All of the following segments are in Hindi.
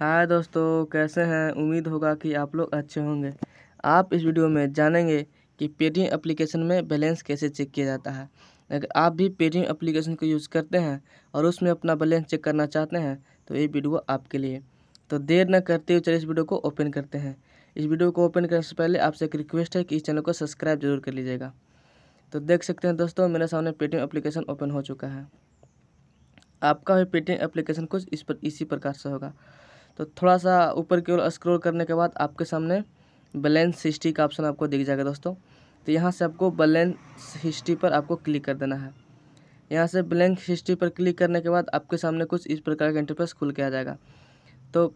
हाय दोस्तों कैसे हैं उम्मीद होगा कि आप लोग अच्छे होंगे आप इस वीडियो में जानेंगे कि पेटीएम एप्लीकेशन में बैलेंस कैसे चेक किया जाता है अगर आप भी पेटीएम एप्लीकेशन को यूज़ करते हैं और उसमें अपना बैलेंस चेक करना चाहते हैं तो ये वीडियो आपके लिए तो देर न करते हुए चलिए इस वीडियो को ओपन करते हैं इस वीडियो को ओपन करने से पहले आपसे एक रिक्वेस्ट है कि इस चैनल को सब्सक्राइब जरूर कर लीजिएगा तो देख सकते हैं दोस्तों मेरे सामने पेटीएम एप्लीकेशन ओपन हो चुका है आपका भी पेटीएम एप्लीकेशन कुछ इस पर इसी प्रकार से होगा तो थोड़ा सा ऊपर की ओर स्क्रोल करने के बाद आपके सामने बैलेंस हिस्ट्री का ऑप्शन आपको दिख जाएगा दोस्तों तो यहाँ से आपको बैलेंस हिस्ट्री पर आपको क्लिक कर देना है यहाँ से ब्लैंक हिस्ट्री पर क्लिक करने के बाद आपके सामने कुछ इस प्रकार का इंटरफेस खुल के आ जाएगा तो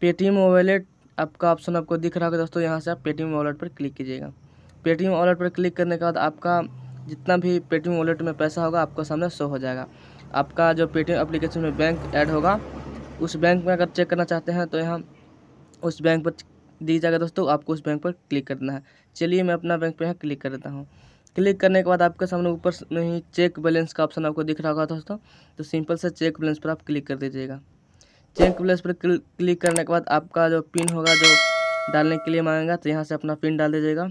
पेटीएम वॉलेट आपका ऑप्शन आपको दिख रहा होगा दोस्तों यहाँ से आप पेटीएम वॉलेट पर क्लिक कीजिएगा पेटीएम वॉलेट पर क्लिक करने के बाद आपका जितना भी पेटीएम वॉलेट में पैसा होगा आपका सामने शो हो जाएगा आपका जो पेटीएम अप्लीकेशन में बैंक ऐड होगा उस बैंक में अगर चेक करना चाहते हैं तो यहाँ उस बैंक पर दी जाएगा दोस्तों आपको उस बैंक पर क्लिक करना है चलिए मैं अपना बैंक पर यहाँ क्लिक कर देता हूँ क्लिक करने के बाद आपके सामने ऊपर में ही चेक बैलेंस का ऑप्शन आपको दिख रहा होगा दोस्तों तो सिंपल से चेक बैलेंस पर आप क्लिक कर दीजिएगा चेक बैलेंस पर क्लिक करने के बाद आपका जो पिन होगा जो डालने के लिए मांगेगा तो यहाँ से अपना पिन डाल दीजिएगा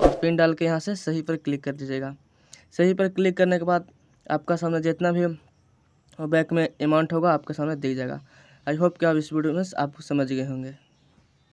और पिन डाल के यहाँ से सही पर क्लिक कर दीजिएगा सही पर क्लिक करने के बाद आपका सामने जितना भी और बैक में अमाउंट होगा आपके सामने दिख जाएगा आई होप कि आप इस वीडियो में आप समझ गए होंगे